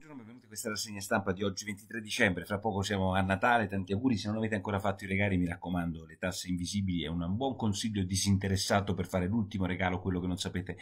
buongiorno, benvenuti a questa rassegna stampa di oggi 23 dicembre, fra poco siamo a Natale, tanti auguri, se non avete ancora fatto i regali mi raccomando, le tasse invisibili è un buon consiglio disinteressato per fare l'ultimo regalo, quello che non sapete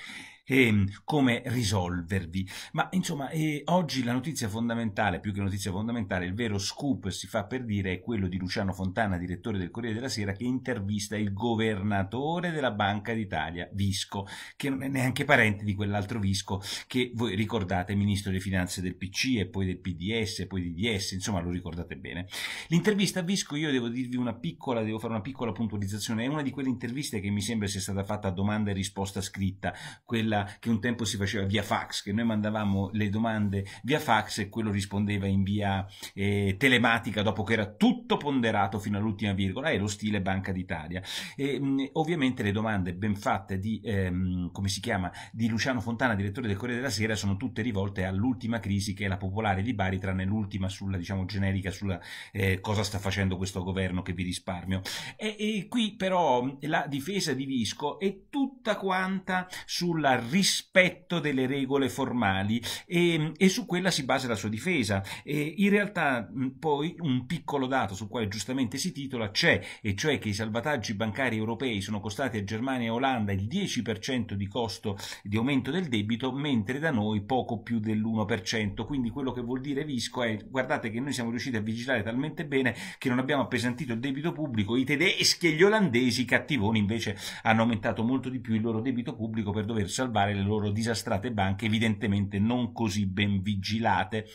eh, come risolvervi. Ma insomma, eh, oggi la notizia fondamentale, più che notizia fondamentale, il vero scoop si fa per dire è quello di Luciano Fontana, direttore del Corriere della Sera, che intervista il governatore della Banca d'Italia, Visco, che non è neanche parente di quell'altro Visco che voi ricordate, ministro delle finanze del PD PC e poi del PDS e poi di DS, insomma lo ricordate bene. L'intervista a Visco io devo dirvi una piccola, devo fare una piccola puntualizzazione, è una di quelle interviste che mi sembra sia stata fatta a domanda e risposta scritta, quella che un tempo si faceva via fax, che noi mandavamo le domande via fax e quello rispondeva in via eh, telematica dopo che era tutto ponderato fino all'ultima virgola, è lo stile Banca d'Italia. E, mh, mm, ovviamente le domande ben fatte di, ehm, come si chiama, di Luciano Fontana, direttore del Corriere della Sera, sono tutte rivolte all'ultima crisi che è la popolare di Bari, tranne l'ultima sulla diciamo generica sulla eh, cosa sta facendo questo governo che vi risparmio. E, e qui però la difesa di Visco è tutta quanta sul rispetto delle regole formali e, e, su quella si basa la sua difesa. E in realtà poi un piccolo dato sul quale giustamente si titola c'è, e cioè che i salvataggi bancari europei sono costati a Germania e Olanda il 10% di costo di aumento del debito, mentre da noi poco più dell'1%, quindi quello che vuol dire Visco è guardate che noi siamo riusciti a vigilare talmente bene che non abbiamo appesantito il debito pubblico, i tedeschi e gli olandesi, i cattivoni invece hanno aumentato molto di più il loro debito pubblico per dover salvare le loro disastrate banche, evidentemente non così ben vigilate.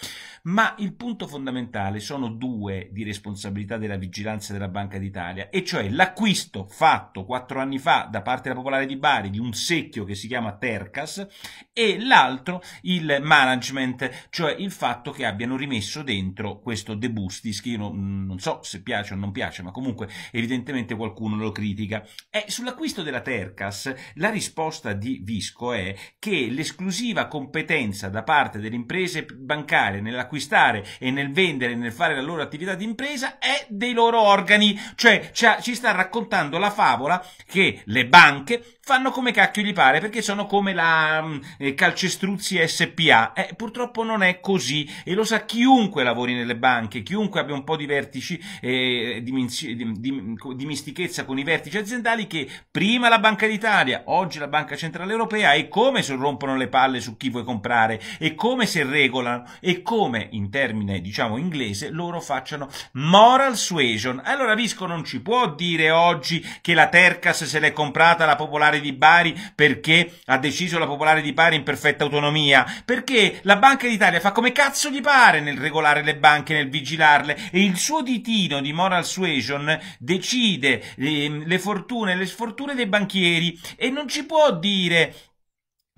Ma il punto fondamentale sono due di responsabilità della vigilanza della Banca d'Italia, e cioè l'acquisto fatto quattro anni fa da parte della Popolare di Bari di un secchio che si chiama Tercas e l'altro il management, cioè cioè il fatto che abbiano rimesso dentro questo debustis, che io non, non so se piace o non piace, ma comunque evidentemente qualcuno lo critica. E sull'acquisto della Tercas la risposta di Visco è che l'esclusiva competenza da parte delle imprese bancarie nell'acquistare e nel vendere e nel fare la loro attività di impresa è dei loro organi, cioè ci sta raccontando la favola che le banche fanno come cacchio gli pare perché sono come la mm, eh, calcestruzzi SPA. Eh, purtroppo non è è così e lo sa chiunque lavori nelle banche, chiunque abbia un po' di vertici, eh, di, di, di, mistichezza con i vertici aziendali che prima la Banca d'Italia, oggi la Banca Centrale Europea e come si rompono le palle su chi vuoi comprare e come si regolano e come in termine diciamo inglese loro facciano moral suasion. Allora Visco non ci può dire oggi che la Tercas se l'è comprata la Popolare di Bari perché ha deciso la Popolare di Bari in perfetta autonomia, perché la Banca d'Italia Italia fa come cazzo gli pare nel regolare le banche, nel vigilarle e il suo ditino di moral suasion decide le, ehm, le fortune e le sfortune dei banchieri e non ci può dire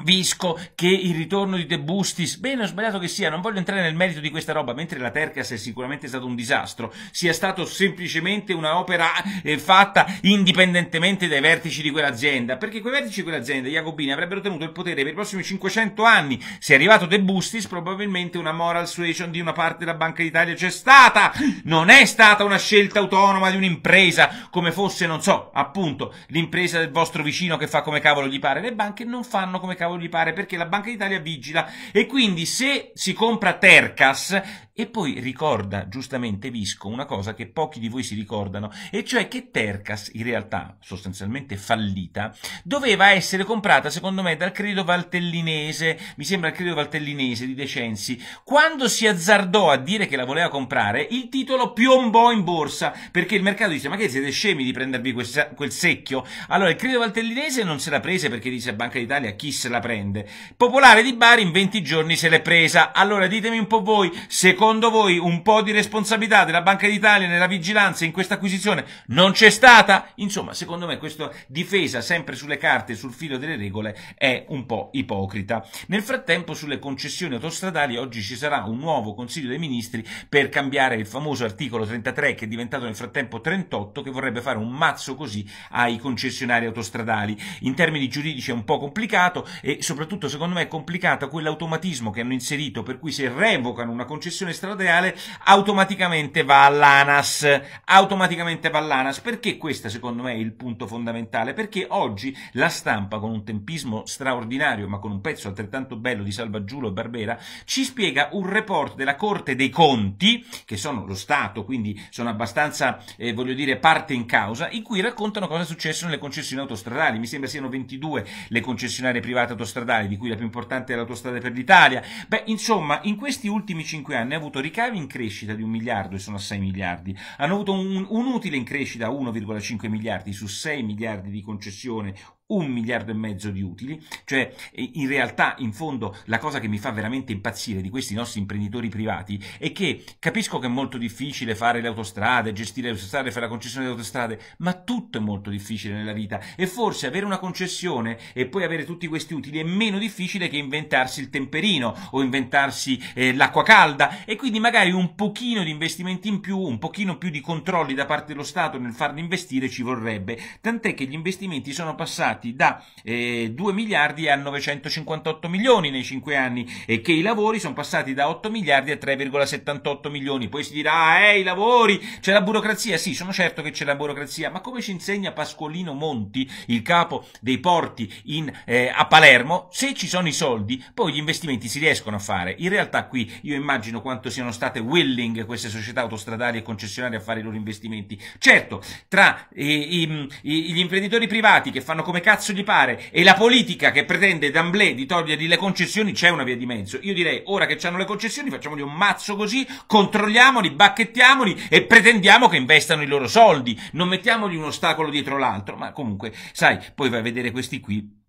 Visco che il ritorno di De Bustis, bene o sbagliato che sia, non voglio entrare nel merito di questa roba, mentre la Tercas è sicuramente stato un disastro, sia stato semplicemente un'opera eh, fatta indipendentemente dai vertici di quell'azienda, perché quei vertici di quell'azienda, Jacobini, avrebbero tenuto il potere per i prossimi 500 anni, se è arrivato De Bustis probabilmente una moral suasion di una parte della Banca d'Italia c'è stata, non è stata una scelta autonoma di un'impresa, come fosse, non so, appunto, l'impresa del vostro vicino che fa come cavolo gli pare, le banche non fanno come cavolo cavolo gli pare, perché la Banca d'Italia vigila e quindi se si compra Tercas e poi ricorda giustamente Visco una cosa che pochi di voi si ricordano, e cioè che Tercas, in realtà sostanzialmente fallita, doveva essere comprata secondo me dal credo valtellinese, mi sembra il credo valtellinese di Decenzi. Quando si azzardò a dire che la voleva comprare, il titolo piombò in borsa, perché il mercato disse ma che siete scemi di prendervi quel, quel secchio? Allora il credo valtellinese non se la prese perché dice a Banca d'Italia chi se la prende. Popolare di Bari in 20 giorni se l'è presa. Allora ditemi un po' voi, secondo secondo voi un po' di responsabilità della Banca d'Italia nella vigilanza in questa acquisizione non c'è stata? Insomma, secondo me questa difesa sempre sulle carte, sul filo delle regole, è un po' ipocrita. Nel frattempo sulle concessioni autostradali oggi ci sarà un nuovo Consiglio dei Ministri per cambiare il famoso articolo 33 che è diventato nel frattempo 38 che vorrebbe fare un mazzo così ai concessionari autostradali. In termini giuridici è un po' complicato e soprattutto secondo me è complicato quell'automatismo che hanno inserito per cui se revocano una concessione gestione straordinaria automaticamente va all'ANAS, automaticamente va all'ANAS. Perché questo secondo me è il punto fondamentale? Perché oggi la stampa con un tempismo straordinario ma con un pezzo altrettanto bello di Salvaggiulo e Barbera ci spiega un report della Corte dei Conti, che sono lo Stato, quindi sono abbastanza, eh, voglio dire, parte in causa, in cui raccontano cosa è successo nelle concessioni autostradali. Mi sembra siano 22 le concessionarie private autostradali, di cui la più importante è l'autostrada per l'Italia. Beh, insomma, in questi ultimi 5 anni avuto ricavi in crescita di un miliardo e sono 6 miliardi, hanno avuto un, un utile in crescita 1,5 miliardi su 6 miliardi di concessione un miliardo e mezzo di utili, cioè in realtà in fondo la cosa che mi fa veramente impazzire di questi nostri imprenditori privati è che capisco che è molto difficile fare le autostrade, gestire le autostrade, fare la concessione delle autostrade, ma tutto è molto difficile nella vita e forse avere una concessione e poi avere tutti questi utili è meno difficile che inventarsi il temperino o inventarsi eh, l'acqua calda e quindi magari un pochino di investimenti in più, un pochino più di controlli da parte dello Stato nel farli investire ci vorrebbe, tant'è che gli investimenti sono passati aumentati da eh, 2 miliardi a 958 milioni nei 5 anni e che i lavori sono passati da 8 miliardi a 3,78 milioni. Poi si dirà, ah, eh, i lavori, c'è la burocrazia. Sì, sono certo che c'è la burocrazia, ma come ci insegna Pasquolino Monti, il capo dei porti in, eh, a Palermo, se ci sono i soldi, poi gli investimenti si riescono a fare. In realtà qui io immagino quanto siano state willing queste società autostradali e concessionarie a fare i loro investimenti. Certo, tra eh, i, i, gli imprenditori privati che fanno come cazzo gli pare e la politica che pretende D'Amblè di togliergli le concessioni c'è una via di mezzo. Io direi, ora che hanno le concessioni, facciamogli un mazzo così, controlliamoli, bacchettiamoli e pretendiamo che investano i loro soldi. Non mettiamogli un ostacolo dietro l'altro, ma comunque, sai, poi vai a vedere questi qui,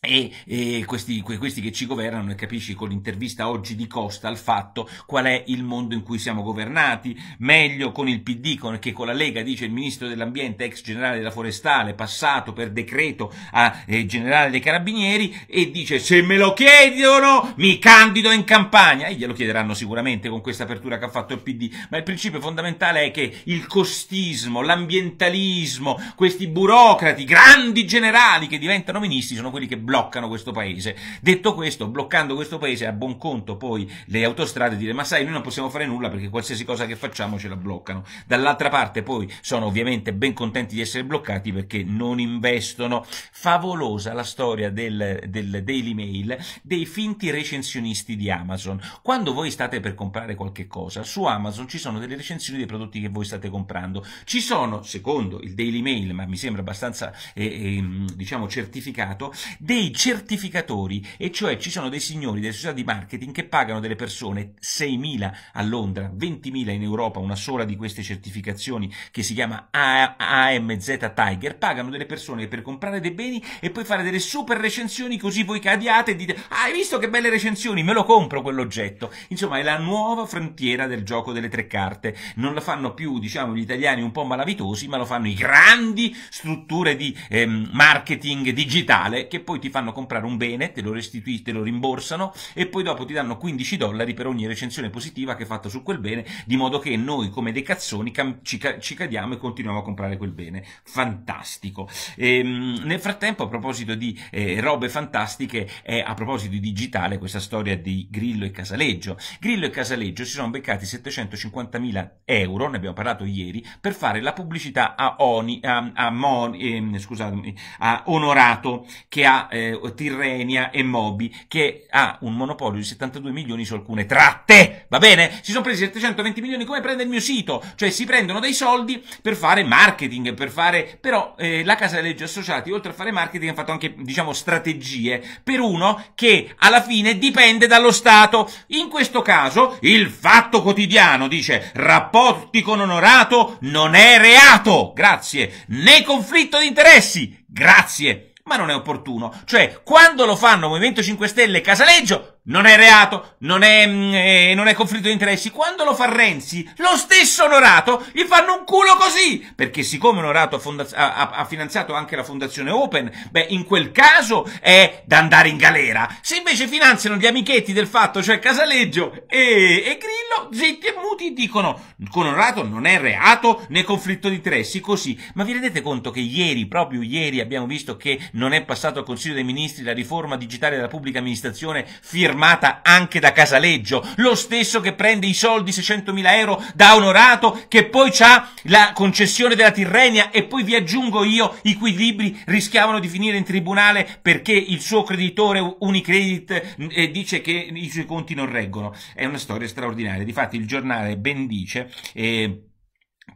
e, e questi, questi, che ci governano e capisci con l'intervista oggi di Costa al fatto qual è il mondo in cui siamo governati meglio con il PD con, che con la Lega dice il ministro dell'ambiente ex generale della forestale passato per decreto a eh, generale dei carabinieri e dice se me lo chiedono mi candido in campagna e glielo chiederanno sicuramente con questa apertura che ha fatto il PD ma il principio fondamentale è che il costismo l'ambientalismo questi burocrati grandi generali che diventano ministri sono quelli che bloccano questo paese. Detto questo, bloccando questo paese a buon conto poi le autostrade dire ma sai noi non possiamo fare nulla perché qualsiasi cosa che facciamo ce la bloccano. Dall'altra parte poi sono ovviamente ben contenti di essere bloccati perché non investono. Favolosa la storia del, del Daily Mail dei finti recensionisti di Amazon. Quando voi state per comprare qualche cosa, su Amazon ci sono delle recensioni dei prodotti che voi state comprando. Ci sono, secondo il Daily Mail, ma mi sembra abbastanza eh, eh, diciamo certificato, dei dei certificatori, e cioè ci sono dei signori delle società di marketing che pagano delle persone 6.000 a Londra, 20.000 in Europa, una sola di queste certificazioni che si chiama AMZ Tiger, pagano delle persone per comprare dei beni e poi fare delle super recensioni così voi cadiate e dite ah, hai visto che belle recensioni, me lo compro quell'oggetto. Insomma è la nuova frontiera del gioco delle tre carte, non la fanno più diciamo gli italiani un po' malavitosi, ma lo fanno i grandi strutture di ehm, marketing digitale che poi ti ti fanno comprare un bene, te lo restituiscono, te lo rimborsano e poi dopo ti danno 15 dollari per ogni recensione positiva che è fatta su quel bene, di modo che noi come dei cazzoni ci, ca ci, cadiamo e continuiamo a comprare quel bene. Fantastico. Ehm, nel frattempo, a proposito di eh, robe fantastiche, eh, a proposito di digitale, questa storia di Grillo e Casaleggio. Grillo e Casaleggio si sono beccati 750.000 euro, ne abbiamo parlato ieri, per fare la pubblicità a, Oni, a, a, Mon, eh, scusate, a Onorato, che ha eh, Tirrenia e Mobi, che ha un monopolio di 72 milioni su alcune tratte, va bene? Si sono presi 720 milioni come prende il mio sito, cioè si prendono dei soldi per fare marketing, per fare... però eh, la Casa delle Leggi Associati, oltre a fare marketing, ha fatto anche, diciamo, strategie per uno che alla fine dipende dallo Stato. In questo caso, il fatto quotidiano dice rapporti con onorato non è reato, grazie, né conflitto di interessi, grazie ma non è opportuno. Cioè, quando lo fanno Movimento 5 Stelle e Casaleggio, non è reato, non è, mm, eh, non è conflitto di interessi. Quando lo fa Renzi, lo stesso Onorato gli fanno un culo così! Perché siccome Onorato ha, ha, ha, finanziato anche la fondazione Open, beh, in quel caso è da andare in galera. Se invece finanziano gli amichetti del fatto, cioè Casaleggio e, e Grillo, zitti e muti dicono con Onorato non è reato né conflitto di interessi, così. Ma vi rendete conto che ieri, proprio ieri, abbiamo visto che non è passato al Consiglio dei Ministri la riforma digitale della pubblica amministrazione firmata formata anche da Casaleggio, lo stesso che prende i soldi 600.000 euro da Onorato, che poi ha la concessione della Tirrenia e poi vi aggiungo io i cui libri rischiavano di finire in tribunale perché il suo creditore Unicredit eh, dice che i suoi conti non reggono. È una storia straordinaria. Difatti il giornale ben dice... Eh,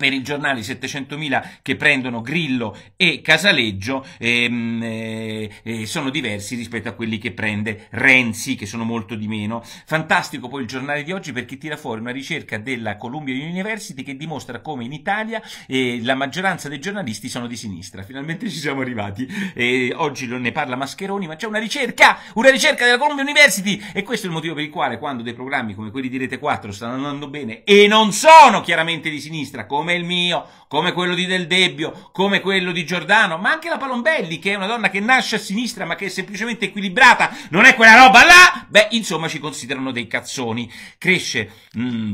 per i giornali 700.000 che prendono Grillo e Casaleggio ehm, eh, eh, sono diversi rispetto a quelli che prende Renzi, che sono molto di meno. Fantastico poi il giornale di oggi perché tira fuori una ricerca della Columbia University che dimostra come in Italia eh, la maggioranza dei giornalisti sono di sinistra. Finalmente ci siamo arrivati. oggi ne parla Mascheroni, ma c'è una ricerca, una ricerca della Columbia University e questo è il motivo per il quale quando dei programmi come quelli di Rete 4 stanno andando bene e non sono chiaramente di sinistra come come il mio, come quello di Del Debbio, come quello di Giordano, ma anche la Palombelli, che è una donna che nasce a sinistra ma che è semplicemente equilibrata, non è quella roba là, beh, insomma, ci considerano dei cazzoni. Cresce... Mm,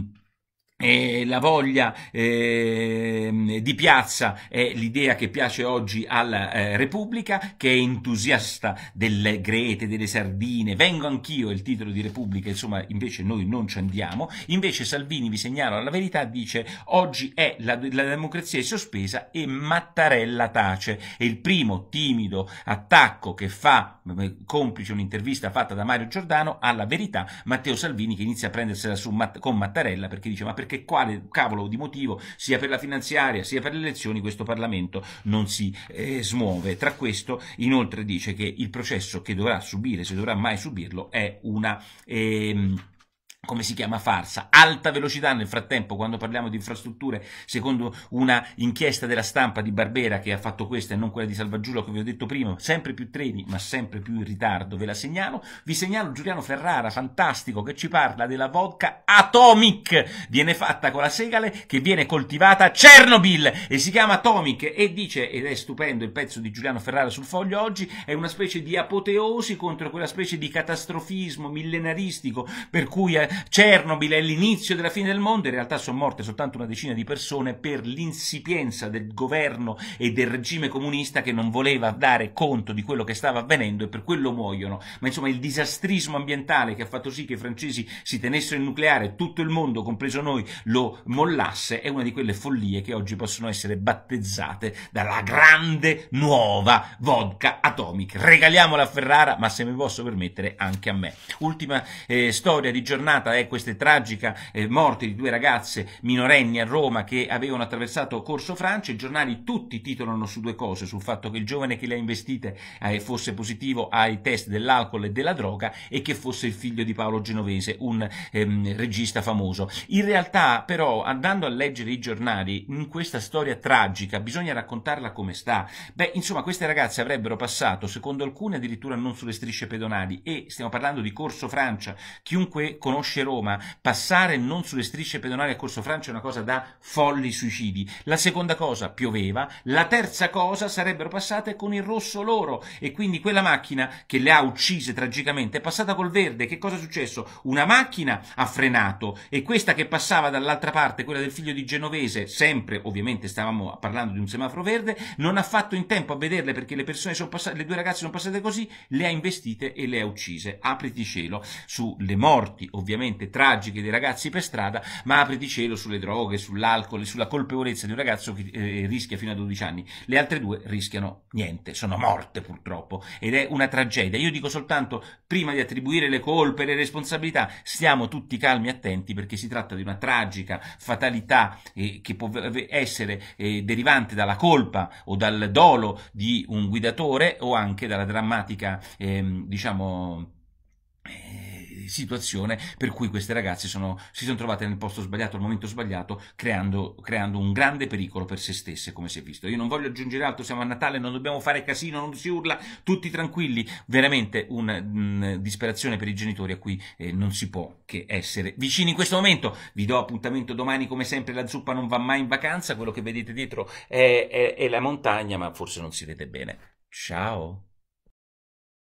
e la voglia eh, di piazza è l'idea che piace oggi alla eh, Repubblica, che è entusiasta delle grete, delle sardine, vengo anch'io, il titolo di Repubblica, insomma invece noi non ci andiamo, invece Salvini, vi segnalo la verità, dice oggi è la, la democrazia è sospesa e Mattarella tace, è il primo timido attacco che fa, complice un'intervista fatta da Mario Giordano, alla verità Matteo Salvini che inizia a prendersela su, con Mattarella perché dice ma perché perché quale cavolo di motivo, sia per la finanziaria sia per le elezioni, questo Parlamento non si eh, smuove. Tra questo, inoltre, dice che il processo che dovrà subire, se dovrà mai subirlo, è una... Ehm, come si chiama farsa, alta velocità nel frattempo quando parliamo di infrastrutture secondo una inchiesta della stampa di Barbera che ha fatto questa e non quella di Salvaggiulo che vi ho detto prima, sempre più treni ma sempre più in ritardo, ve la segnalo vi segnalo Giuliano Ferrara, fantastico che ci parla della vodka Atomic viene fatta con la segale che viene coltivata a Chernobyl e si chiama Atomic e dice ed è stupendo il pezzo di Giuliano Ferrara sul foglio oggi, è una specie di apoteosi contro quella specie di catastrofismo millenaristico per cui eh, Chernobyl è l'inizio della fine del mondo, in realtà sono morte soltanto una decina di persone per l'insipienza del governo e del regime comunista che non voleva dare conto di quello che stava avvenendo e per quello muoiono. Ma insomma il disastrismo ambientale che ha fatto sì che i francesi si tenessero in nucleare, e tutto il mondo, compreso noi, lo mollasse, è una di quelle follie che oggi possono essere battezzate dalla grande nuova vodka atomica. Regaliamola a Ferrara, ma se mi posso permettere anche a me. Ultima eh, storia di giornata giornata è eh, questa tragica eh, morte di due ragazze minorenni a Roma che avevano attraversato Corso Francia, i giornali tutti titolano su due cose, sul fatto che il giovane che le ha investite eh, fosse positivo ai test dell'alcol e della droga e che fosse il figlio di Paolo Genovese, un ehm, regista famoso. In realtà però andando a leggere i giornali in questa storia tragica bisogna raccontarla come sta. Beh, insomma, queste ragazze avrebbero passato, secondo alcune addirittura non sulle strisce pedonali e stiamo parlando di Corso Francia, chiunque conosce conosce Roma, passare non sulle strisce pedonali a Corso Francia è una cosa da folli suicidi. La seconda cosa, pioveva. La terza cosa, sarebbero passate con il rosso loro. E quindi quella macchina che le ha uccise tragicamente è passata col verde. Che cosa è successo? Una macchina ha frenato e questa che passava dall'altra parte, quella del figlio di Genovese, sempre ovviamente stavamo parlando di un semaforo verde, non ha fatto in tempo a vederle perché le persone sono passate, le due ragazze sono passate così, le ha investite e le ha uccise. Apriti cielo sulle morti ovviamente ovviamente tragiche dei ragazzi per strada, ma apre di cielo sulle droghe, sull'alcol e sulla colpevolezza di un ragazzo che eh, rischia fino a 12 anni. Le altre due rischiano niente, sono morte purtroppo ed è una tragedia. Io dico soltanto, prima di attribuire le colpe e le responsabilità, stiamo tutti calmi e attenti perché si tratta di una tragica fatalità eh, che può essere eh, derivante dalla colpa o dal dolo di un guidatore o anche dalla drammatica, ehm, diciamo, eh, situazione per cui queste ragazze sono, si sono trovate nel posto sbagliato, al momento sbagliato, creando, creando, un grande pericolo per se stesse, come si è visto. Io non voglio aggiungere altro, siamo a Natale, non dobbiamo fare casino, non si urla, tutti tranquilli, veramente una mh, mm, disperazione per i genitori a cui eh, non si può che essere vicini in questo momento. Vi do appuntamento domani, come sempre la zuppa non va mai in vacanza, quello che vedete dietro è, è, è la montagna, ma forse non si vede bene. Ciao!